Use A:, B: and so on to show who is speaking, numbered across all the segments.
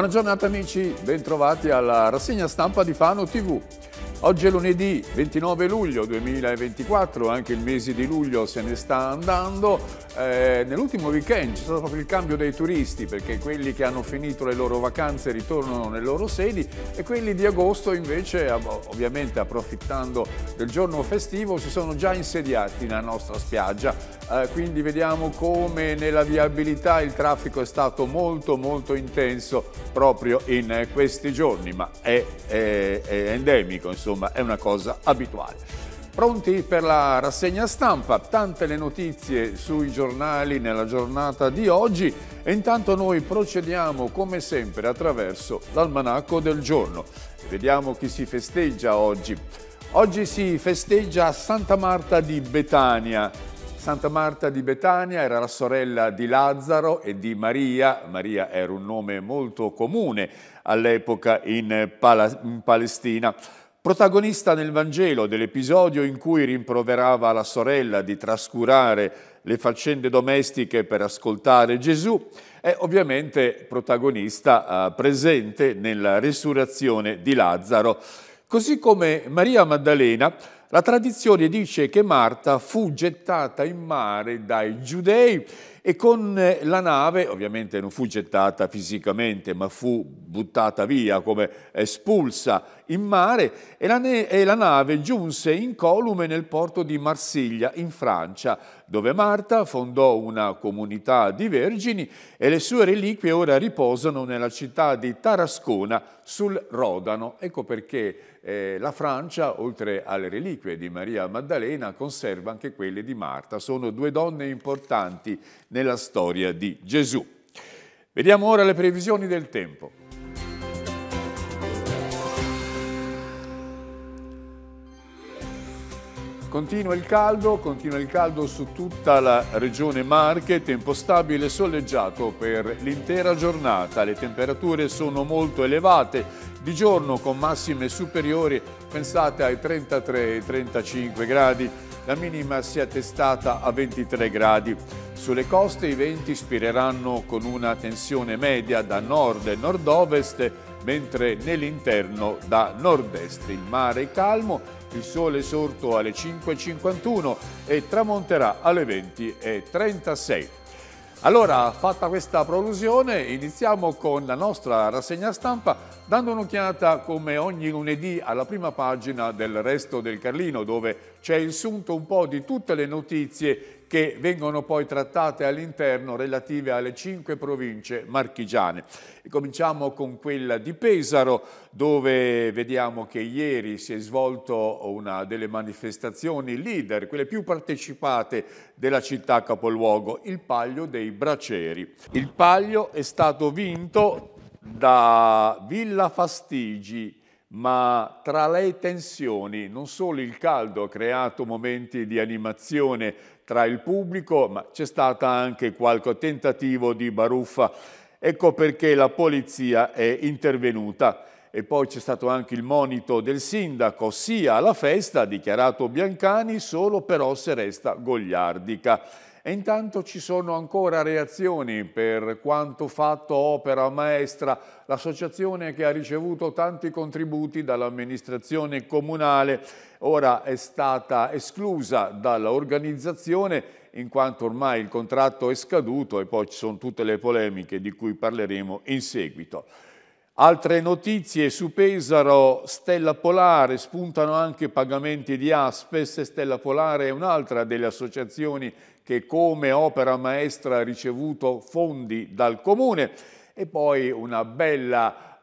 A: Buona giornata amici, bentrovati alla rassegna stampa di Fano TV. Oggi è lunedì 29 luglio 2024, anche il mese di luglio se ne sta andando. Eh, Nell'ultimo weekend c'è stato proprio il cambio dei turisti perché quelli che hanno finito le loro vacanze ritornano nelle loro sedi e quelli di agosto invece, ovviamente approfittando del giorno festivo, si sono già insediati nella nostra spiaggia. Eh, quindi vediamo come nella viabilità il traffico è stato molto molto intenso proprio in questi giorni, ma è, è, è endemico insomma insomma è una cosa abituale. Pronti per la rassegna stampa, tante le notizie sui giornali nella giornata di oggi e intanto noi procediamo come sempre attraverso l'almanacco del giorno. Vediamo chi si festeggia oggi. Oggi si festeggia Santa Marta di Betania, Santa Marta di Betania era la sorella di Lazzaro e di Maria. Maria era un nome molto comune all'epoca in, in, Palestina. Protagonista nel Vangelo dell'episodio in cui rimproverava la sorella di trascurare le faccende domestiche per ascoltare Gesù, è ovviamente protagonista eh, presente nella resurrezione di Lazzaro, così come Maria Maddalena la tradizione dice che Marta fu gettata in mare dai giudei e con eh, la nave, ovviamente non fu gettata fisicamente, ma fu buttata via, come espulsa in mare, e la, e la nave giunse incolume nel porto di Marsiglia, in Francia, dove Marta fondò una comunità di vergini e le sue reliquie ora riposano nella città di Tarascona sul Rodano. Ecco perché eh, la Francia, oltre alle reliquie di Maria Maddalena, conserva anche quelle di Marta. Sono due donne importanti nella storia di Gesù. Vediamo ora le previsioni del tempo. Continua il caldo, continua il caldo su tutta la regione Marche, tempo stabile e soleggiato per l'intera giornata. Le temperature sono molto elevate, di giorno con massime superiori, pensate ai 33-35 gradi, la minima si è attestata a 23 gradi. Sulle coste i venti spireranno con una tensione media da nord e nord-ovest, mentre nell'interno da nord-est. Il mare è calmo il sole è sorto alle 5.51 e tramonterà alle 20.36. Allora, fatta questa prolusione, iniziamo con la nostra rassegna stampa dando un'occhiata come ogni lunedì alla prima pagina del resto del Carlino dove c'è il sunto un po' di tutte le notizie che vengono poi trattate all'interno relative alle cinque province marchigiane. cominciamo con quella di Pesaro dove vediamo che ieri si è svolto una delle manifestazioni leader, quelle più partecipate della città capoluogo, il Paglio dei Braceri. Il Paglio è stato vinto da Villa Fastigi, ma tra le tensioni, non solo il caldo ha creato momenti di animazione tra il pubblico, ma c'è stato anche qualche tentativo di baruffa. Ecco perché la polizia è intervenuta. E poi c'è stato anche il monito del sindaco, sia alla festa, ha dichiarato Biancani, solo però se resta gogliardica. E intanto ci sono ancora reazioni per quanto fatto opera maestra, l'associazione che ha ricevuto tanti contributi dall'amministrazione comunale ora è stata esclusa dall'organizzazione in quanto ormai il contratto è scaduto e poi ci sono tutte le polemiche di cui parleremo in seguito. Altre notizie su Pesaro, Stella Polare, spuntano anche pagamenti di Aspes, Stella Polare è un'altra delle associazioni che come opera maestra ha ricevuto fondi dal comune e poi una bella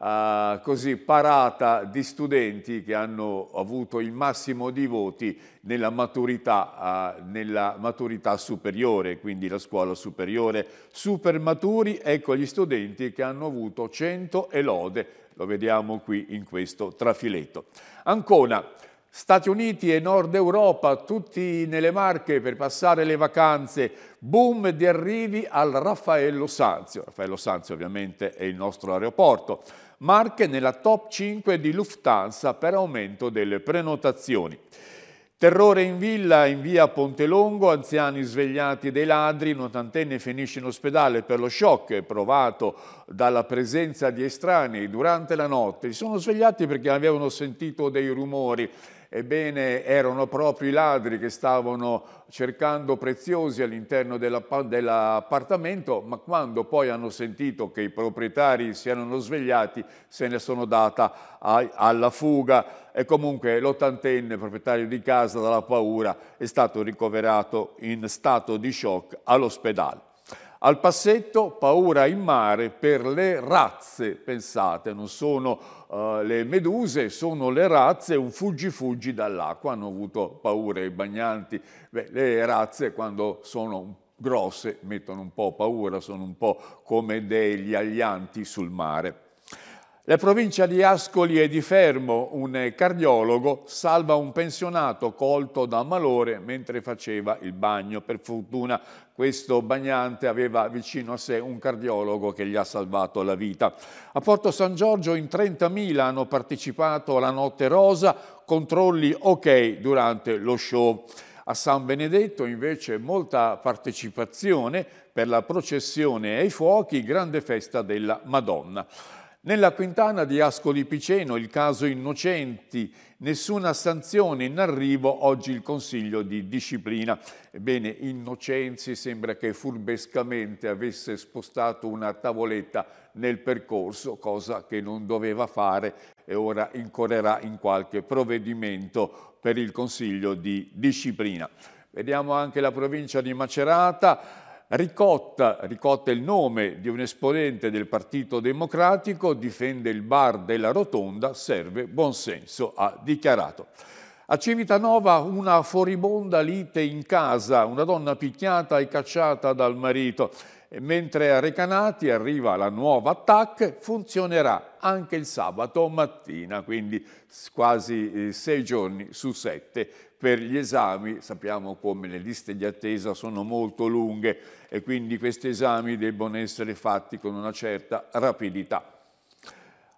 A: uh, così, parata di studenti che hanno avuto il massimo di voti nella maturità, uh, nella maturità superiore, quindi la scuola superiore. Super maturi, ecco gli studenti che hanno avuto 100 e lode, lo vediamo qui in questo trafiletto. Ancona, Stati Uniti e Nord Europa, tutti nelle Marche per passare le vacanze, boom di arrivi al Raffaello Sanzio. Raffaello Sanzio ovviamente è il nostro aeroporto. Marche nella top 5 di Lufthansa per aumento delle prenotazioni. Terrore in villa in via Pontelongo, anziani svegliati dei ladri, un ottantenne finisce in ospedale per lo shock provato dalla presenza di estranei durante la notte. Si sono svegliati perché avevano sentito dei rumori Ebbene, erano proprio i ladri che stavano cercando preziosi all'interno dell'appartamento, ma quando poi hanno sentito che i proprietari si erano svegliati, se ne sono data alla fuga. E comunque l'ottantenne, proprietario di casa, dalla paura, è stato ricoverato in stato di shock all'ospedale. Al passetto paura in mare per le razze, pensate, non sono uh, le meduse, sono le razze, un fuggi-fuggi dall'acqua, hanno avuto paura i bagnanti. Beh, le razze quando sono grosse mettono un po' paura, sono un po' come degli aglianti sul mare. La provincia di Ascoli e di Fermo, un cardiologo salva un pensionato colto da malore mentre faceva il bagno. Per fortuna questo bagnante aveva vicino a sé un cardiologo che gli ha salvato la vita. A Porto San Giorgio in 30.000 hanno partecipato alla Notte Rosa, controlli ok durante lo show. A San Benedetto invece molta partecipazione per la processione ai fuochi, grande festa della Madonna. Nella quintana di Ascoli Piceno il caso Innocenti, nessuna sanzione in arrivo, oggi il Consiglio di Disciplina. Ebbene, Innocenzi sembra che furbescamente avesse spostato una tavoletta nel percorso, cosa che non doveva fare e ora incorrerà in qualche provvedimento per il Consiglio di Disciplina. Vediamo anche la provincia di Macerata, Ricotta, Ricotta è il nome di un esponente del Partito Democratico, difende il bar della Rotonda, serve buonsenso, ha dichiarato. A Civitanova una foribonda lite in casa, una donna picchiata e cacciata dal marito. E mentre a Recanati arriva la nuova TAC, funzionerà anche il sabato mattina, quindi quasi eh, sei giorni su sette per gli esami, sappiamo come le liste di attesa sono molto lunghe e quindi questi esami debbono essere fatti con una certa rapidità.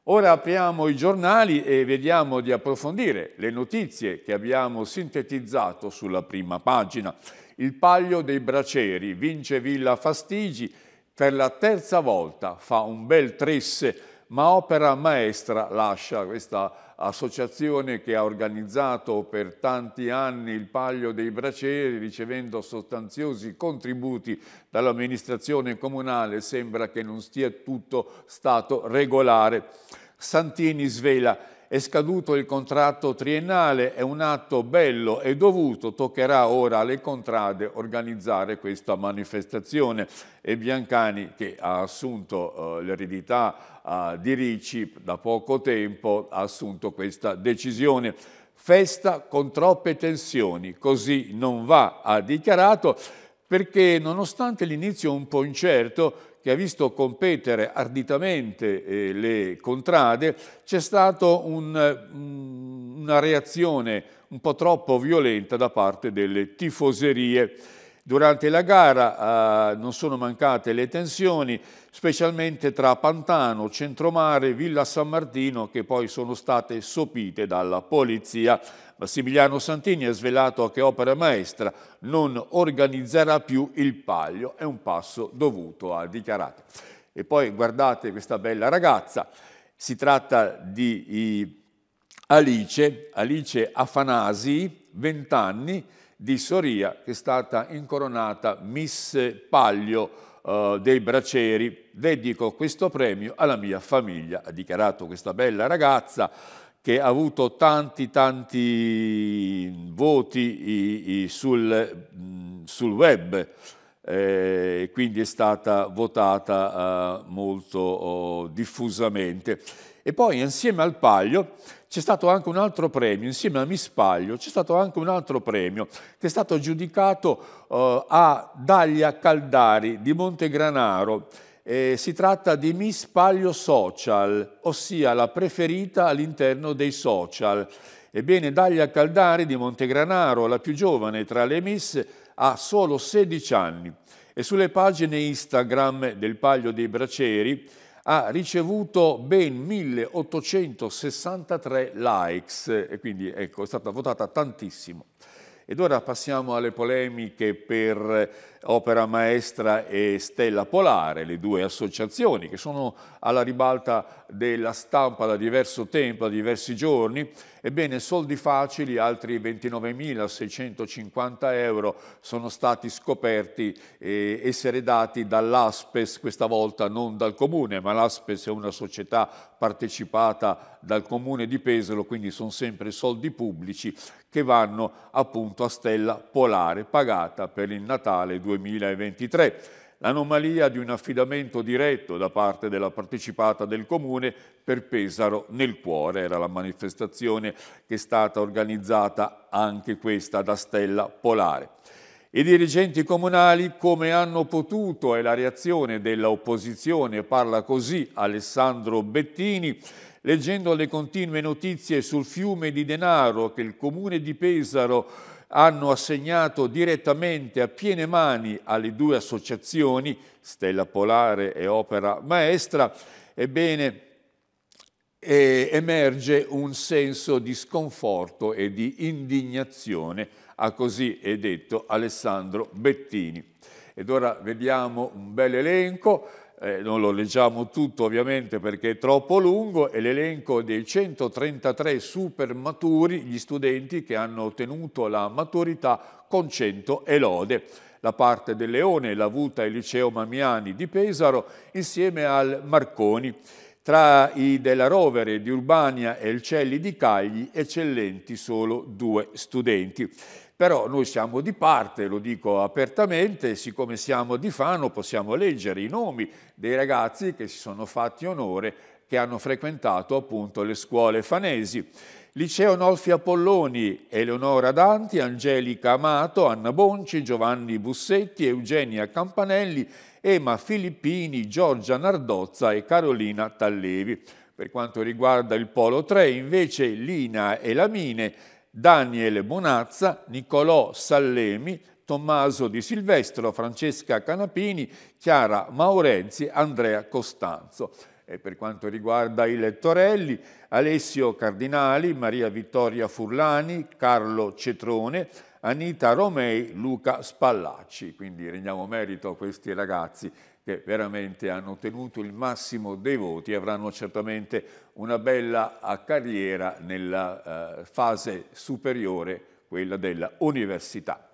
A: Ora apriamo i giornali e vediamo di approfondire le notizie che abbiamo sintetizzato sulla prima pagina. Il Paglio dei Braceri vince Villa Fastigi per la terza volta, fa un bel tresse, ma opera maestra lascia questa associazione che ha organizzato per tanti anni il Paglio dei Braceri, ricevendo sostanziosi contributi dall'amministrazione comunale, sembra che non stia tutto stato regolare. Santini svela è scaduto il contratto triennale, è un atto bello e dovuto, toccherà ora alle contrade organizzare questa manifestazione. E Biancani, che ha assunto eh, l'eredità di Ricci da poco tempo ha assunto questa decisione. Festa con troppe tensioni, così non va, ha dichiarato, perché nonostante l'inizio un po' incerto, che ha visto competere arditamente eh, le contrade, c'è stata un, mm, una reazione un po' troppo violenta da parte delle tifoserie Durante la gara eh, non sono mancate le tensioni, specialmente tra Pantano, Centromare, Villa San Martino, che poi sono state sopite dalla polizia. Massimiliano Santini ha svelato che Opera Maestra non organizzerà più il Paglio, è un passo dovuto, ha dichiarato. E poi guardate questa bella ragazza, si tratta di eh, Alice, Alice Afanasi, 20 anni, di Soria, che è stata incoronata Miss Paglio eh, dei Braceri. Dedico questo premio alla mia famiglia, ha dichiarato questa bella ragazza che ha avuto tanti tanti voti sul, sul web, eh, e quindi è stata votata eh, molto oh, diffusamente. E poi insieme al Paglio c'è stato anche un altro premio, insieme a Miss Paglio c'è stato anche un altro premio che è stato aggiudicato eh, a Daglia Caldari di Montegranaro. Eh, si tratta di Miss Paglio Social, ossia la preferita all'interno dei social. Ebbene, Daglia Caldari di Montegranaro, la più giovane tra le Miss, ha solo 16 anni e sulle pagine Instagram del Paglio dei Braceri ha ricevuto ben 1863 likes e quindi ecco, è stata votata tantissimo. Ed ora passiamo alle polemiche per Opera Maestra e Stella Polare, le due associazioni che sono alla ribalta della stampa da diverso tempo, da diversi giorni. Ebbene, soldi facili, altri 29.650 euro sono stati scoperti e essere dati dall'Aspes, questa volta non dal Comune, ma l'Aspes è una società partecipata dal Comune di Pesaro, quindi sono sempre soldi pubblici che vanno appunto a Stella Polare, pagata per il Natale 2020. 2023. L'anomalia di un affidamento diretto da parte della partecipata del Comune per Pesaro nel cuore era la manifestazione che è stata organizzata anche questa da Stella Polare. I dirigenti comunali come hanno potuto e la reazione dell'opposizione parla così Alessandro Bettini leggendo le continue notizie sul fiume di denaro che il comune di Pesaro hanno assegnato direttamente a piene mani alle due associazioni, Stella Polare e Opera Maestra, ebbene eh, emerge un senso di sconforto e di indignazione, ha così è detto Alessandro Bettini. Ed ora vediamo un bel elenco eh, non lo leggiamo tutto ovviamente perché è troppo lungo, è l'elenco dei 133 super maturi, gli studenti che hanno ottenuto la maturità con 100 e lode. La parte del Leone l'ha avuta il liceo Mamiani di Pesaro insieme al Marconi. Tra i della Rovere di Urbania e il Celli di Cagli eccellenti solo due studenti. Però noi siamo di parte, lo dico apertamente, siccome siamo di Fano possiamo leggere i nomi dei ragazzi che si sono fatti onore, che hanno frequentato appunto le scuole fanesi. Liceo Nolfi Apolloni, Eleonora Danti, Angelica Amato, Anna Bonci, Giovanni Bussetti, Eugenia Campanelli, Ema Filippini, Giorgia Nardozza e Carolina Tallevi. Per quanto riguarda il Polo 3, invece, Lina Elamine, Daniele Bonazza, Nicolò Sallemi, Tommaso Di Silvestro, Francesca Canapini, Chiara Maurenzi, Andrea Costanzo. E per quanto riguarda i Lettorelli, Alessio Cardinali, Maria Vittoria Furlani, Carlo Cetrone, Anita Romei, Luca Spallacci. Quindi rendiamo merito a questi ragazzi che veramente hanno ottenuto il massimo dei voti e avranno certamente una bella carriera nella eh, fase superiore, quella della università.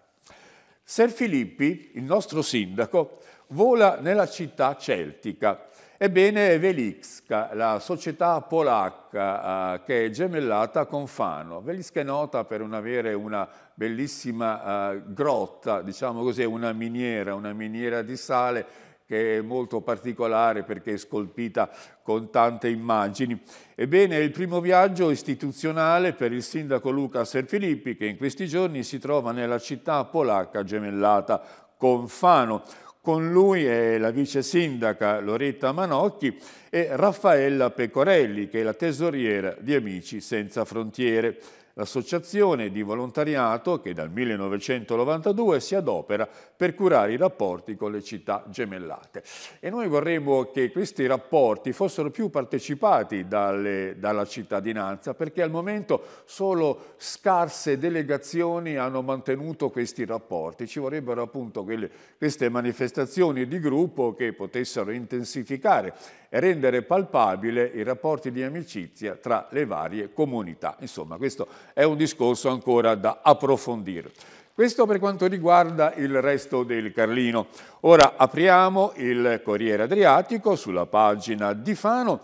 A: Ser Filippi, il nostro sindaco, vola nella città celtica Ebbene, Velixka, la società polacca eh, che è gemellata con Fano. Velixka è nota per un avere una bellissima eh, grotta, diciamo così, una miniera, una miniera di sale che è molto particolare perché è scolpita con tante immagini. Ebbene, il primo viaggio istituzionale per il sindaco Luca Serfilippi, che in questi giorni si trova nella città polacca gemellata con Fano con lui è la vice sindaca Loretta Manocchi e Raffaella Pecorelli, che è la tesoriera di Amici Senza Frontiere l'associazione di volontariato che dal 1992 si adopera per curare i rapporti con le città gemellate. E noi vorremmo che questi rapporti fossero più partecipati dalle, dalla cittadinanza perché al momento solo scarse delegazioni hanno mantenuto questi rapporti. Ci vorrebbero appunto quelle, queste manifestazioni di gruppo che potessero intensificare e rendere palpabile i rapporti di amicizia tra le varie comunità. Insomma, questo è un discorso ancora da approfondire. Questo per quanto riguarda il resto del Carlino. Ora apriamo il Corriere Adriatico sulla pagina di Fano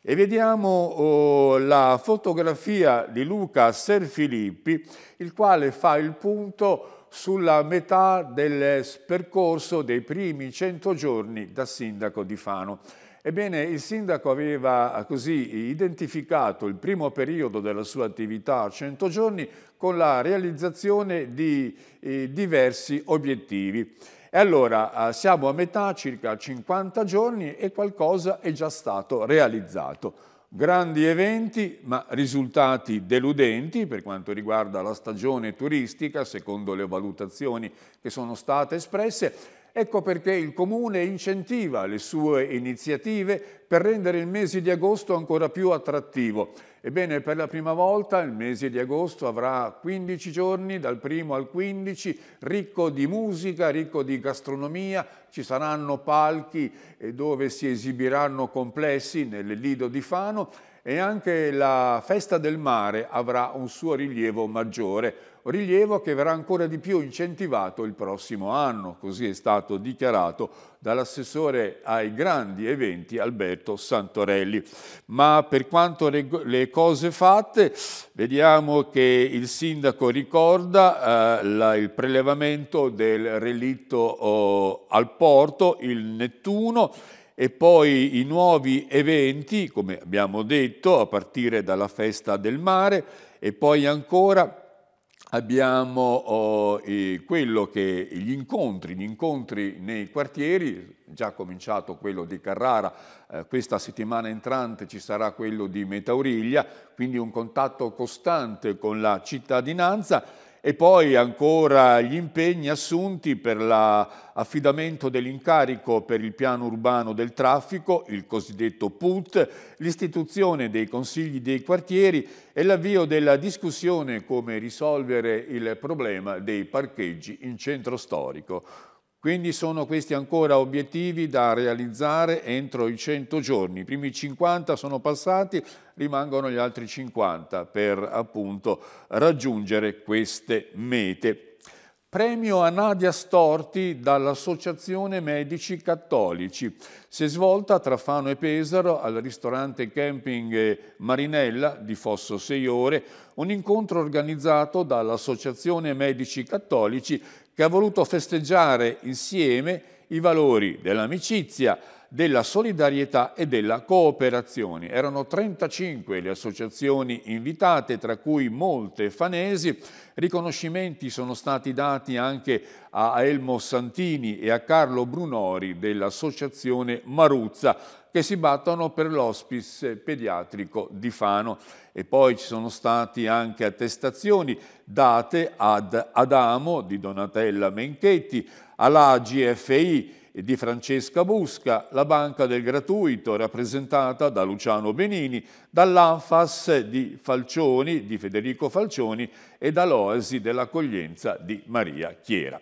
A: e vediamo oh, la fotografia di Luca Serfilippi, il quale fa il punto sulla metà del percorso dei primi 100 giorni da sindaco di Fano. Ebbene, il sindaco aveva eh, così identificato il primo periodo della sua attività a 100 giorni con la realizzazione di eh, diversi obiettivi. E allora eh, siamo a metà, circa 50 giorni, e qualcosa è già stato realizzato. Grandi eventi, ma risultati deludenti per quanto riguarda la stagione turistica, secondo le valutazioni che sono state espresse, Ecco perché il Comune incentiva le sue iniziative per rendere il mese di agosto ancora più attrattivo. Ebbene, per la prima volta il mese di agosto avrà 15 giorni, dal 1 al 15, ricco di musica, ricco di gastronomia, ci saranno palchi eh, dove si esibiranno complessi nel Lido di Fano e anche la festa del mare avrà un suo rilievo maggiore rilievo che verrà ancora di più incentivato il prossimo anno, così è stato dichiarato dall'assessore ai grandi eventi Alberto Santorelli. Ma per quanto le cose fatte, vediamo che il sindaco ricorda eh, la, il prelevamento del relitto oh, al porto, il Nettuno, e poi i nuovi eventi, come abbiamo detto, a partire dalla festa del mare e poi ancora abbiamo oh, eh, che, gli incontri, gli incontri nei quartieri, già cominciato quello di Carrara, eh, questa settimana entrante ci sarà quello di Metauriglia, quindi un contatto costante con la cittadinanza e poi ancora gli impegni assunti per l'affidamento dell'incarico per il piano urbano del traffico, il cosiddetto PUT, l'istituzione dei consigli dei quartieri e l'avvio della discussione come risolvere il problema dei parcheggi in centro storico. Quindi sono questi ancora obiettivi da realizzare entro i 100 giorni. I primi 50 sono passati, rimangono gli altri 50 per appunto raggiungere queste mete. Premio a Nadia Storti dall'Associazione Medici Cattolici. Si è svolta tra Fano e Pesaro al ristorante Camping Marinella di Fosso Sei Ore, un incontro organizzato dall'Associazione Medici Cattolici che ha voluto festeggiare insieme i valori dell'amicizia, della solidarietà e della cooperazione. Erano 35 le associazioni invitate, tra cui molte fanesi. Riconoscimenti sono stati dati anche a Elmo Santini e a Carlo Brunori dell'associazione Maruzza, che si battono per l'hospice pediatrico di Fano. E poi ci sono state anche attestazioni date ad Adamo di Donatella Menchetti, alla GFI di Francesca Busca, la banca del gratuito rappresentata da Luciano Benini, dall'Anfas di Falcioni, di Federico Falcioni e dall'Oasi dell'accoglienza di Maria Chiera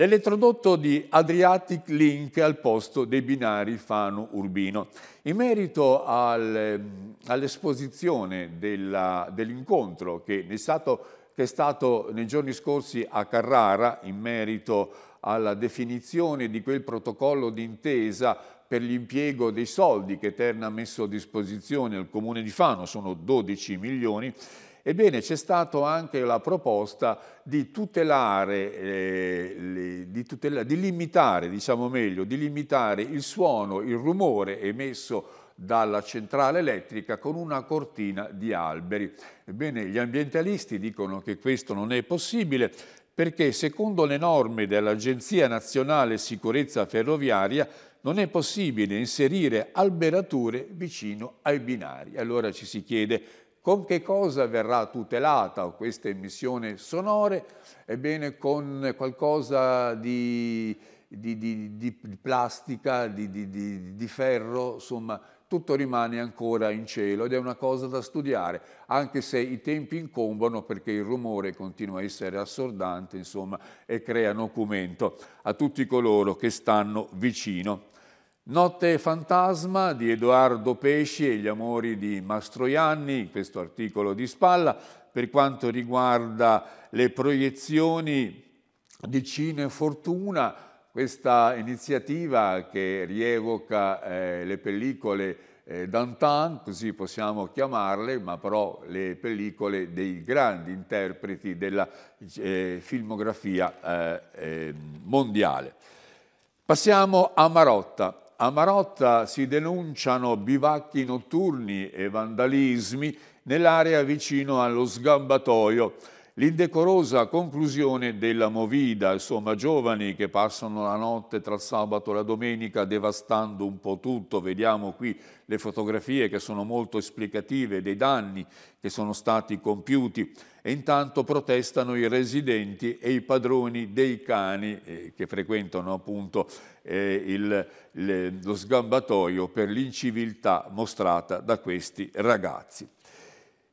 A: l'elettrodotto di Adriatic Link al posto dei binari Fano-Urbino. In merito al, ehm, all'esposizione dell'incontro dell che, che è stato nei giorni scorsi a Carrara in merito alla definizione di quel protocollo d'intesa per l'impiego dei soldi che Terna ha messo a disposizione al Comune di Fano, sono 12 milioni, Ebbene, c'è stata anche la proposta di tutelare, eh, le, di, tutela, di, limitare, diciamo meglio, di limitare il suono, il rumore emesso dalla centrale elettrica con una cortina di alberi. Ebbene, gli ambientalisti dicono che questo non è possibile perché secondo le norme dell'Agenzia Nazionale Sicurezza Ferroviaria non è possibile inserire alberature vicino ai binari. Allora ci si chiede con che cosa verrà tutelata questa emissione sonore? Ebbene con qualcosa di, di, di, di plastica, di ferro, insomma tutto rimane ancora in cielo ed è una cosa da studiare, anche se i tempi incombono perché il rumore continua a essere assordante, insomma, e crea documento a tutti coloro che stanno vicino. Notte fantasma di Edoardo Pesci e gli amori di Mastroianni, in questo articolo di spalla, per quanto riguarda le proiezioni di Cine Fortuna, questa iniziativa che rievoca eh, le pellicole eh, d'antan, così possiamo chiamarle, ma però le pellicole dei grandi interpreti della eh, filmografia eh, eh, mondiale. Passiamo a Marotta. A Marotta si denunciano bivacchi notturni e vandalismi nell'area vicino allo sgambatoio. L'indecorosa conclusione della Movida, insomma giovani che passano la notte tra il sabato e la domenica devastando un po' tutto, vediamo qui le fotografie che sono molto esplicative dei danni che sono stati compiuti e intanto protestano i residenti e i padroni dei cani eh, che frequentano appunto eh, il, le, lo sgambatoio per l'inciviltà mostrata da questi ragazzi.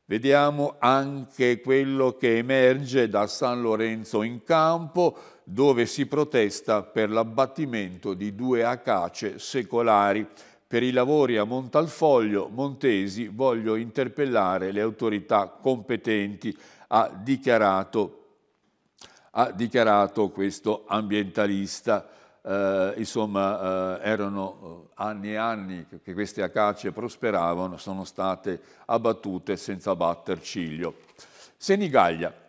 A: Vediamo anche quello che emerge da San Lorenzo in campo, dove si protesta per l'abbattimento di due acace secolari. Per i lavori a Montalfoglio, Montesi, voglio interpellare le autorità competenti, ha dichiarato, ha dichiarato questo ambientalista eh, insomma, eh, erano eh, anni e anni che queste acacie prosperavano, sono state abbattute senza batter ciglio. Senigallia.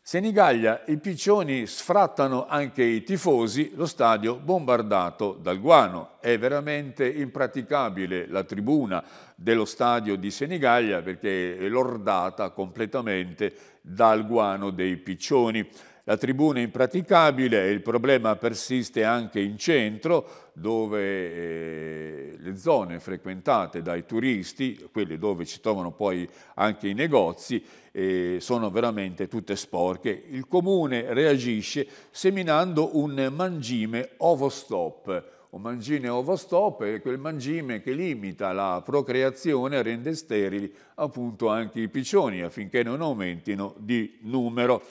A: Senigallia, i piccioni sfrattano anche i tifosi, lo stadio bombardato dal guano. È veramente impraticabile la tribuna dello stadio di Senigallia perché è lordata completamente dal guano dei piccioni. La tribuna è impraticabile, il problema persiste anche in centro, dove eh, le zone frequentate dai turisti, quelle dove ci trovano poi anche i negozi, eh, sono veramente tutte sporche. Il comune reagisce seminando un mangime ovostop, un mangime ovostop è quel mangime che limita la procreazione e rende sterili appunto anche i piccioni affinché non aumentino di numero.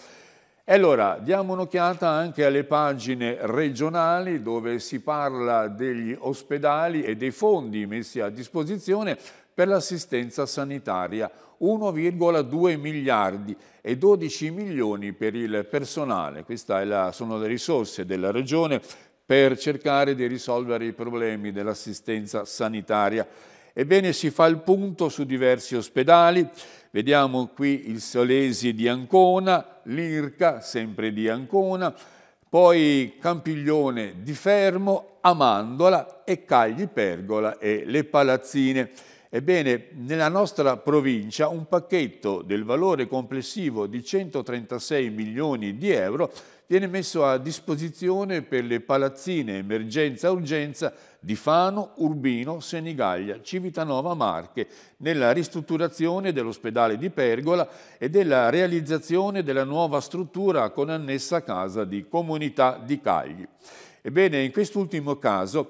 A: E allora diamo un'occhiata anche alle pagine regionali dove si parla degli ospedali e dei fondi messi a disposizione per l'assistenza sanitaria, 1,2 miliardi e 12 milioni per il personale. Queste sono le risorse della Regione per cercare di risolvere i problemi dell'assistenza sanitaria Ebbene, si fa il punto su diversi ospedali, vediamo qui il Solesi di Ancona, l'Irca, sempre di Ancona, poi Campiglione di Fermo, Amandola e Cagli Pergola e le Palazzine. Ebbene, nella nostra provincia un pacchetto del valore complessivo di 136 milioni di euro viene messo a disposizione per le palazzine emergenza-urgenza di Fano, Urbino, Senigallia, Civitanova Marche, nella ristrutturazione dell'ospedale di Pergola e della realizzazione della nuova struttura con annessa casa di comunità di Cagli. Ebbene, in quest'ultimo caso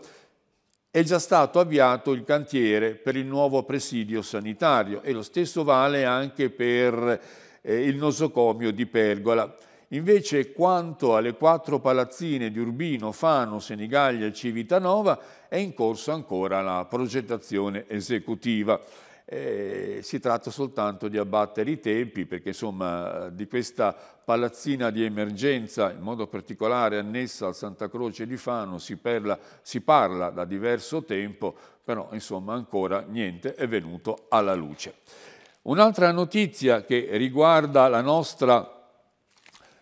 A: è già stato avviato il cantiere per il nuovo presidio sanitario e lo stesso vale anche per eh, il nosocomio di Pergola. Invece quanto alle quattro palazzine di Urbino, Fano, Senigallia e Civitanova è in corso ancora la progettazione esecutiva. Eh, si tratta soltanto di abbattere i tempi perché insomma di questa palazzina di emergenza, in modo particolare annessa al Santa Croce di Fano, si, perla, si parla da diverso tempo, però insomma ancora niente è venuto alla luce. Un'altra notizia che riguarda la nostra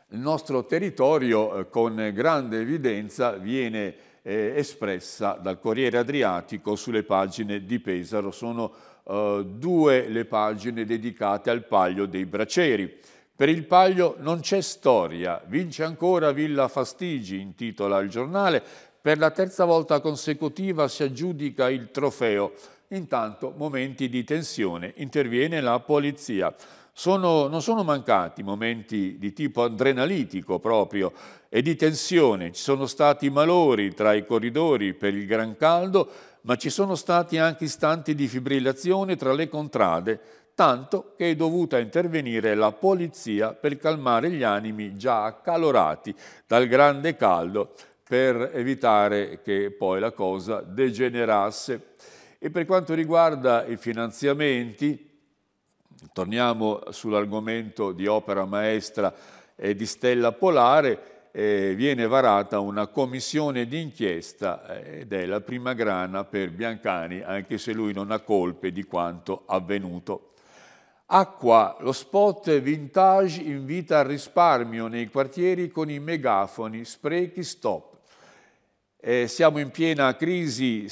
A: il nostro territorio eh, con grande evidenza viene eh, espressa dal Corriere Adriatico sulle pagine di Pesaro. Sono eh, due le pagine dedicate al Paglio dei Braceri. Per il Paglio non c'è storia, vince ancora Villa Fastigi, intitola il giornale, per la terza volta consecutiva si aggiudica il trofeo. Intanto momenti di tensione, interviene la polizia. Sono, non sono mancati momenti di tipo adrenalitico proprio e di tensione, ci sono stati malori tra i corridori per il gran caldo ma ci sono stati anche istanti di fibrillazione tra le contrade, tanto che è dovuta intervenire la polizia per calmare gli animi già accalorati dal grande caldo per evitare che poi la cosa degenerasse. E per quanto riguarda i finanziamenti, torniamo sull'argomento di opera maestra e di stella polare, eh, viene varata una commissione d'inchiesta eh, ed è la prima grana per Biancani, anche se lui non ha colpe di quanto avvenuto. Acqua, lo spot vintage invita al risparmio nei quartieri con i megafoni, sprechi stop eh, siamo in piena crisi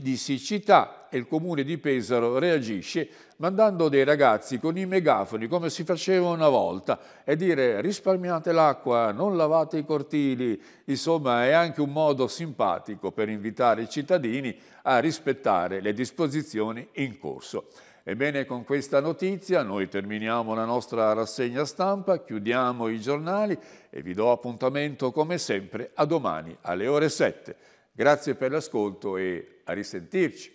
A: di siccità e il comune di Pesaro reagisce mandando dei ragazzi con i megafoni come si faceva una volta e dire risparmiate l'acqua, non lavate i cortili, insomma è anche un modo simpatico per invitare i cittadini a rispettare le disposizioni in corso. Ebbene, con questa notizia noi terminiamo la nostra rassegna stampa, chiudiamo i giornali e vi do appuntamento come sempre a domani alle ore 7. Grazie per l'ascolto e a risentirci.